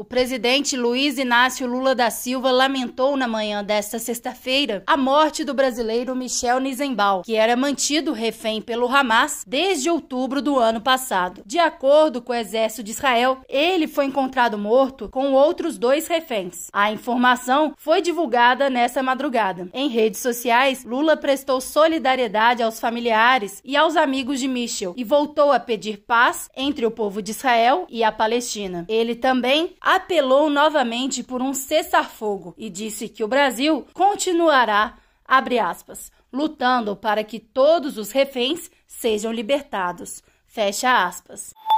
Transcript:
O presidente Luiz Inácio Lula da Silva lamentou na manhã desta sexta-feira a morte do brasileiro Michel Nizembal, que era mantido refém pelo Hamas desde outubro do ano passado. De acordo com o exército de Israel, ele foi encontrado morto com outros dois reféns. A informação foi divulgada nessa madrugada. Em redes sociais, Lula prestou solidariedade aos familiares e aos amigos de Michel e voltou a pedir paz entre o povo de Israel e a Palestina. Ele também apelou novamente por um cessar-fogo e disse que o Brasil continuará, abre aspas, lutando para que todos os reféns sejam libertados. Fecha aspas.